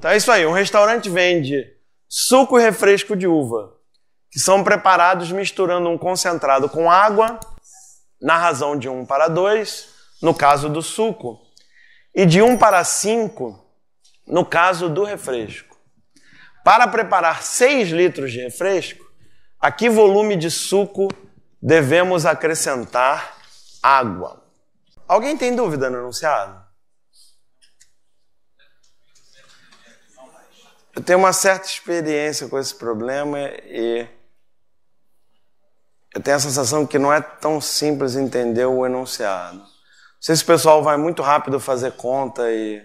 Então é isso aí. Um restaurante vende suco e refresco de uva, que são preparados misturando um concentrado com água, na razão de 1 para 2, no caso do suco, e de 1 para 5, no caso do refresco. Para preparar 6 litros de refresco, a que volume de suco devemos acrescentar água? Alguém tem dúvida no enunciado? eu tenho uma certa experiência com esse problema e eu tenho a sensação que não é tão simples entender o enunciado. Não sei se o pessoal vai muito rápido fazer conta e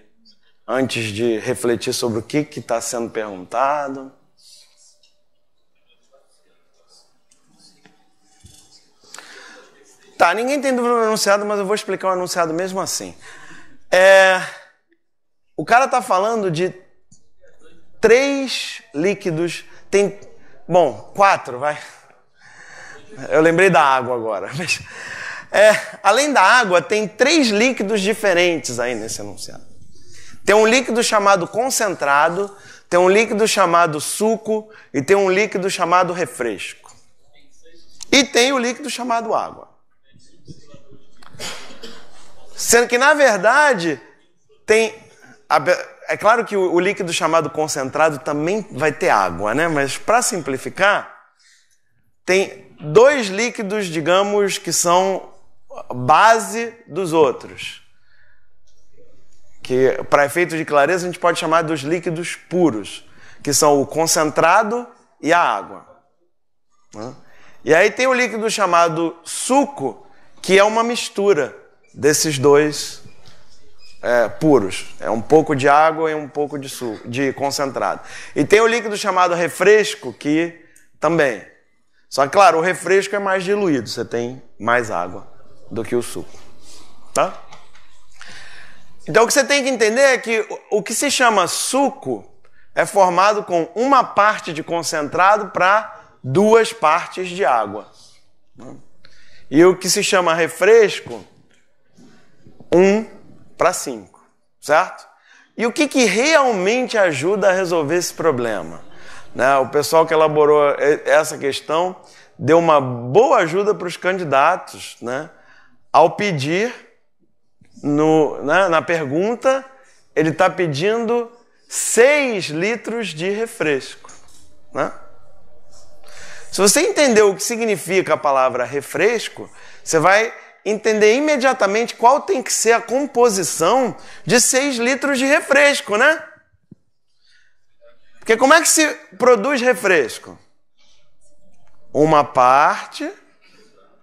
antes de refletir sobre o que está sendo perguntado. Tá, ninguém tem dúvida no enunciado, mas eu vou explicar o enunciado mesmo assim. É, o cara está falando de três líquidos, tem. Bom, quatro, vai. Eu lembrei da água agora. Mas, é, além da água, tem três líquidos diferentes aí nesse enunciado. Tem um líquido chamado concentrado, tem um líquido chamado suco e tem um líquido chamado refresco. E tem o líquido chamado água. Sendo que, na verdade, tem. É claro que o, o líquido chamado concentrado também vai ter água, né? Mas para simplificar, tem dois líquidos, digamos, que são base dos outros. Que, para efeito de clareza, a gente pode chamar dos líquidos puros, que são o concentrado e a água. E aí tem o líquido chamado suco, que é uma mistura desses dois é, puros. É um pouco de água e um pouco de suco, de concentrado. E tem o líquido chamado refresco, que também. Só que, claro, o refresco é mais diluído, você tem mais água do que o suco. Tá? Então o que você tem que entender é que o que se chama suco é formado com uma parte de concentrado para duas partes de água. E o que se chama refresco, um para 5, certo? E o que, que realmente ajuda a resolver esse problema? Né? O pessoal que elaborou essa questão deu uma boa ajuda para os candidatos né? ao pedir, no, né? na pergunta, ele está pedindo 6 litros de refresco. Né? Se você entender o que significa a palavra refresco, você vai entender imediatamente qual tem que ser a composição de 6 litros de refresco, né? Porque como é que se produz refresco? Uma parte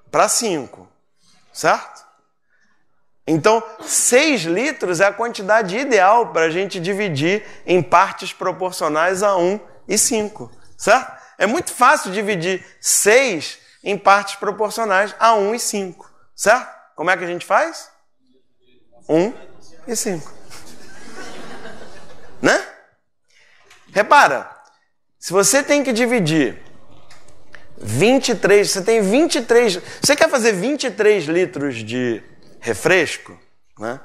para 5, certo? Então, 6 litros é a quantidade ideal para a gente dividir em partes proporcionais a 1 um e 5, certo? É muito fácil dividir 6 em partes proporcionais a 1 um e 5. Certo? Como é que a gente faz? Um e cinco. Né? Repara, se você tem que dividir 23, você tem 23, você quer fazer 23 litros de refresco, né?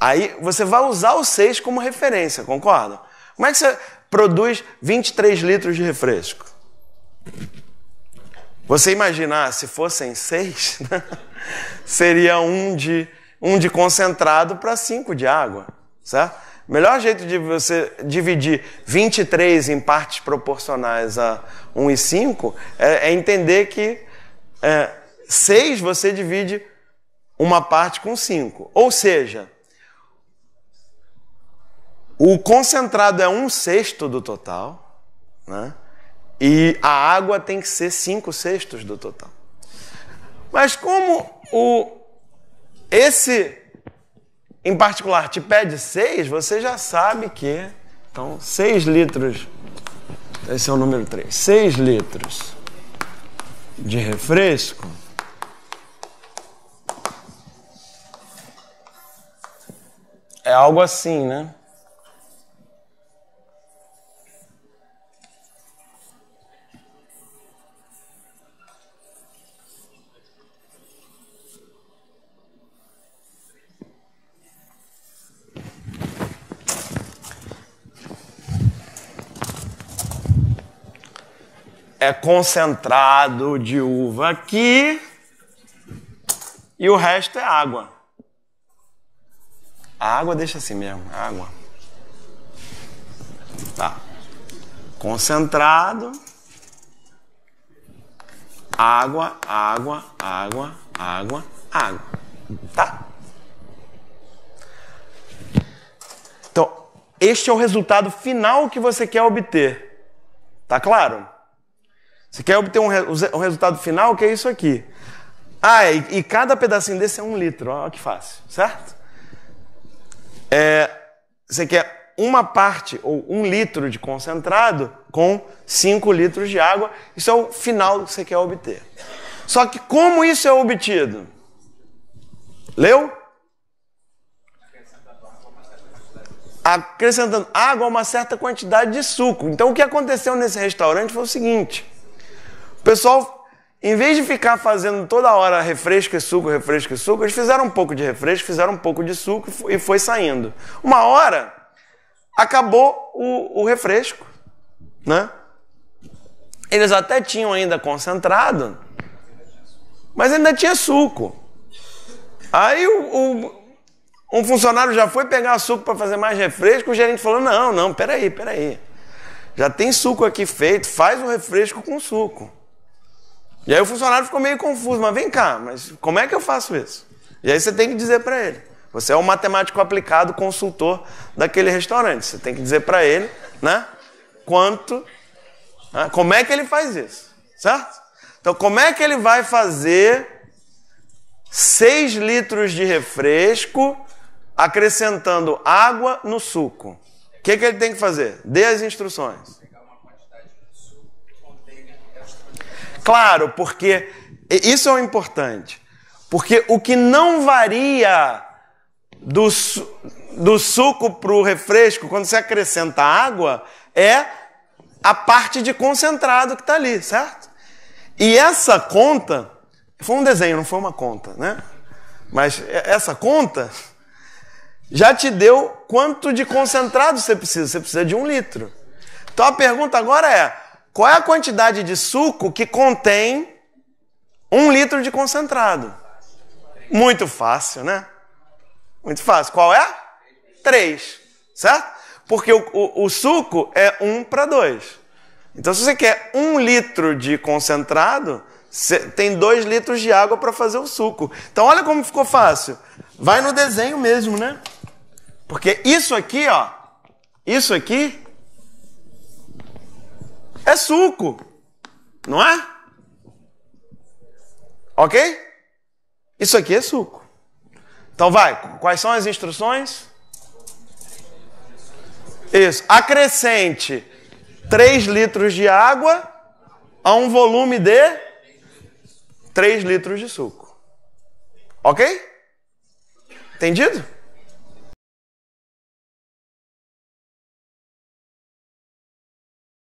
Aí você vai usar o 6 como referência, concorda? Como é que você produz 23 litros de refresco? Você imaginar se fossem 6, né? seria um de, um de concentrado para cinco de água. Certo? Melhor jeito de você dividir 23 em partes proporcionais a 1 e 5 é, é entender que é, 6 você divide uma parte com 5. Ou seja, o concentrado é um sexto do total, né? e a água tem que ser cinco sextos do total. Mas como o esse em particular te pede 6, você já sabe que. Então, seis litros. Esse é o número três, 6 litros de refresco. É algo assim, né? é concentrado de uva aqui e o resto é água. A água deixa assim mesmo, água. Tá. Concentrado. Água, água, água, água, água. Tá? Então, este é o resultado final que você quer obter. Tá claro? Você quer obter um, um resultado final que é isso aqui. Ah, e, e, cada pedacinho desse é um litro. Olha que fácil, certo? É, você quer uma parte ou um litro de concentrado com 5 litros de água. Isso é o final que você quer obter. Só que como isso é obtido? Leu? Acrescentando água a é uma certa quantidade de suco. Então o que aconteceu nesse restaurante foi o seguinte. O pessoal, em vez de ficar fazendo toda hora refresco e suco, refresco e suco, eles fizeram um pouco de refresco, fizeram um pouco de suco e foi saindo. Uma hora, acabou o, o refresco, né? Eles até tinham ainda concentrado, mas ainda tinha suco. Aí o, o, um funcionário já foi pegar suco para fazer mais refresco, o gerente falou: não, não, peraí, peraí. Já tem suco aqui feito, faz o um refresco com suco. E aí o funcionário ficou meio confuso, mas vem cá, mas como é que eu faço isso? E aí você tem que dizer para ele. Você é um matemático aplicado, consultor daquele restaurante. Você tem que dizer para ele, né? Quanto, né, como é que ele faz isso, certo? Então, como é que ele vai fazer 6 litros de refresco acrescentando água no suco? O que, que ele tem que fazer? Dê as instruções. Claro, porque isso é o importante. Porque o que não varia do, do suco para o refresco, quando você acrescenta água, é a parte de concentrado que está ali, certo? E essa conta, foi um desenho, não foi uma conta, né? Mas essa conta já te deu quanto de concentrado você precisa. Você precisa de um litro. Então a pergunta agora é: qual é a quantidade de suco que contém um litro de concentrado? Muito fácil, né? Muito fácil. Qual é? Três, certo? Porque o, o, o suco é um para dois. Então, se você quer um litro de concentrado, tem dois litros de água para fazer o suco. Então, olha como ficou fácil. Vai no desenho mesmo, né? Porque isso aqui, ó, isso aqui é suco, não é? Ok? Isso aqui é suco. Então vai, quais são as instruções? Isso, acrescente 3 litros de água a um volume de 3 litros de suco. Ok? Entendido?